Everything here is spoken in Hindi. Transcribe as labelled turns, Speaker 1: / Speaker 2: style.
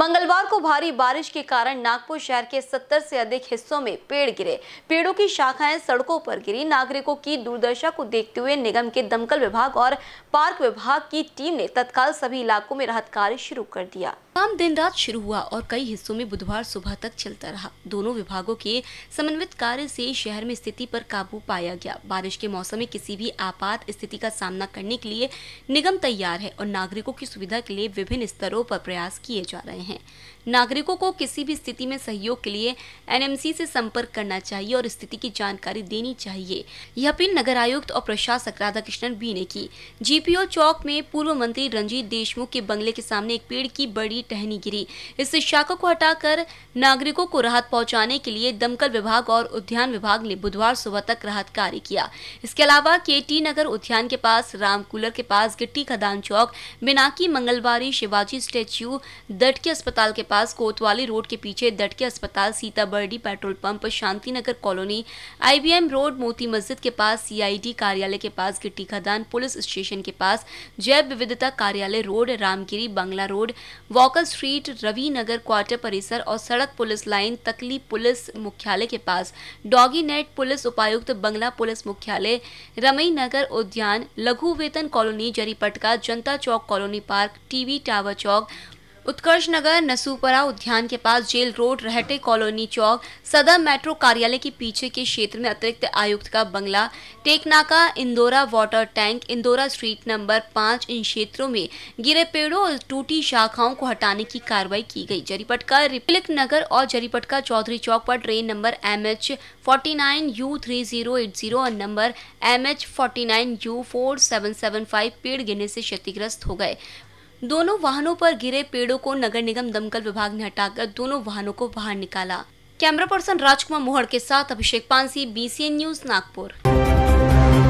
Speaker 1: मंगलवार को भारी बारिश के कारण नागपुर शहर के 70 से अधिक हिस्सों में पेड़ गिरे पेड़ों की शाखाएं सड़कों पर गिरी नागरिकों की दुर्दशा को देखते हुए निगम के दमकल विभाग और पार्क विभाग की टीम ने तत्काल सभी इलाकों में राहत कार्य शुरू कर दिया काम दिन रात शुरू हुआ और कई हिस्सों में बुधवार सुबह तक चलता रहा दोनों विभागों के समन्वित कार्य से शहर में स्थिति पर काबू पाया गया बारिश के मौसम में किसी भी आपात स्थिति का सामना करने के लिए निगम तैयार है और नागरिकों की सुविधा के लिए विभिन्न स्तरों पर प्रयास किए जा रहे हैं हैं नागरिकों को किसी भी स्थिति में सहयोग के लिए एनएमसी से संपर्क करना चाहिए और स्थिति की जानकारी देनी चाहिए यह अपील नगर आयुक्त और प्रशासक राधा कृष्णन बी ने की जीपीओ चौक में पूर्व मंत्री रंजीत देशमुख के बंगले के सामने एक पेड़ की बड़ी टहनी गिरी इस शाखा को हटाकर नागरिकों को राहत पहुंचाने के लिए दमकल विभाग और उद्यान विभाग ने बुधवार सुबह तक राहत कार्य किया इसके अलावा के नगर उद्यान के पास रामकूलर के पास गिट्टी खदान चौक बिनाकी मंगलवारी शिवाजी स्टेच्यू दट के के अस्पताल के पास कोतवाली रोड के पीछे दटके अस्पताल Sitabardi petrol pump Shantinagar colony IBM road Moti Masjid के पास सीआईडी कार्यालय के पास गिट्टी खदान पुलिस स्टेशन के पास जैव विविधता कार्यालय रोड रामगिरी बंगला road walker street Ravi Nagar quarter परिसर और सड़क पुलिस लाइन तकली पुलिस मुख्यालय के पास डॉगी नेट पुलिस उपायुक्त बंगला पुलिस मुख्यालय रमई नगर उद्यान लघु वेतन colony Jaripatka Janata Chowk colony park TV tower Chowk Utkarsh Nagar नसूपरा उद्यान के पास jail road Rahate colony Chowk Sadar metro कार्यालय के पीछे के क्षेत्र में अतिरिक्त आयुक्त का बंगला Tekanaka Indora water tank Indora street number पाँच इन क्षेत्रों में गिरे पेड़ों और टूटी शाखाओं को हटाने की कार्रवाई की गई जरीपटका रिपब्लिक नगर और जरीपटका चौधरी चौक पर train number M H forty nine U three zero eight zero और number M H forty nine U four seven seven five पेड़ गिरने से क्षतिग्रस्त हो गए दोनों वाहनों पर गिरे पेड़ों को नगर निगम दमकल विभाग ने हटाकर दोनों वाहनों को बाहर निकाला कैमरा पर्सन राजकुमार मोहड़ के साथ अभिषेक पांसी बी न्यूज नागपुर